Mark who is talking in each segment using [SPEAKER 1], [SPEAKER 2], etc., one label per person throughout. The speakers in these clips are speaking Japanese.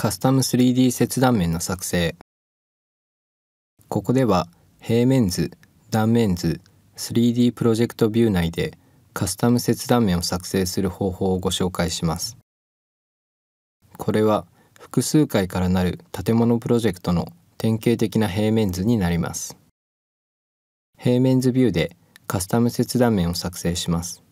[SPEAKER 1] カスタム 3D 切断面の作成ここでは平面図断面図 3D プロジェクトビュー内でカスタム切断面を作成する方法をご紹介しますこれは複数回からなる建物プロジェクトの典型的な平面図になります平面図ビューでカスタム切断面を作
[SPEAKER 2] 成します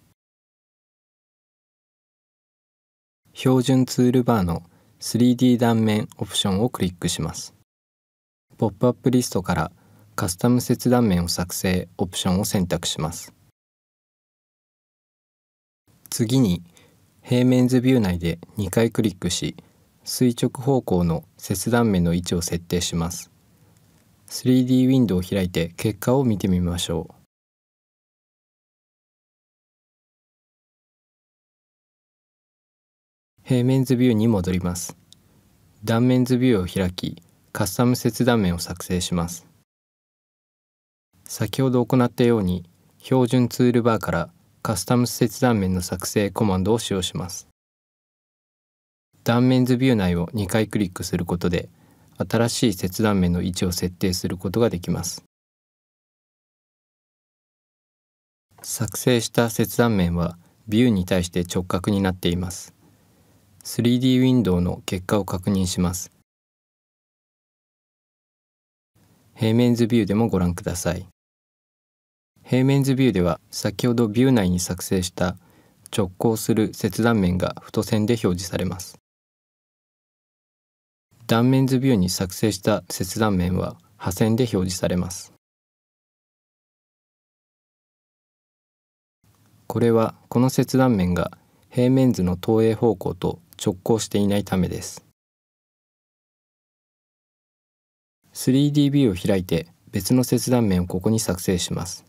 [SPEAKER 2] 標準ツール
[SPEAKER 1] バーの「3D 断面オプションをクリックします。ポップアップリストからカスタム切断面を作成オプションを選択します。次に平面図ビュー内で2回クリックし垂直方向の切断面の位置を設定します 3D ウィンドウを開いて結果を見てみましょう
[SPEAKER 2] 平面図ビューに
[SPEAKER 1] 戻ります断面図ビューを開きカスタム切断面を作成します先ほど行ったように標準ツールバーからカスタム切断面の作成コマンドを使用します断面図ビュー内を2回クリックすることで新しい切断面の位置を設定することができます作成した切断面はビューに対して直角になっています 3D ウィンドウの結果を確認します。平面図ビューでもご覧ください。平面図ビューでは先ほどビュー内に作成した直行する切断面が太線で表示されます。断面図ビューに作成した切断面は破線
[SPEAKER 2] で表示されます。
[SPEAKER 1] これはこの切断面が平面図の投影方向と直行していないためです 3D ビューを開いて別の切断面をここに作成します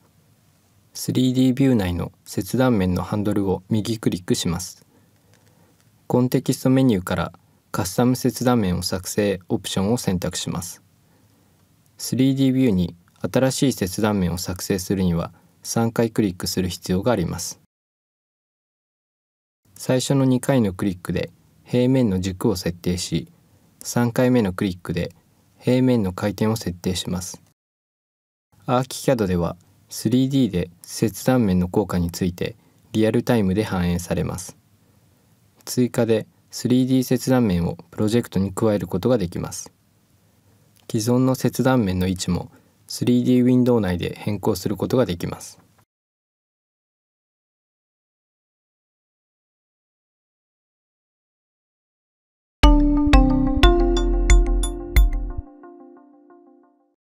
[SPEAKER 1] 3D ビュー内の切断面のハンドルを右クリックしますコンテキストメニューからカスタム切断面を作成オプションを選択します 3D ビューに新しい切断面を作成するには3回クリックする必要があります最初の2回のクリックで平面の軸を設定し3回目のクリックで平面の回転を設定します。アーキ CAD では 3D で切断面の効果についてリアルタイムで反映されます。追加で 3D 切断面をプロジェクトに加えることができます。既存の切断面の位置も 3D ウィンドウ内で変更することができます。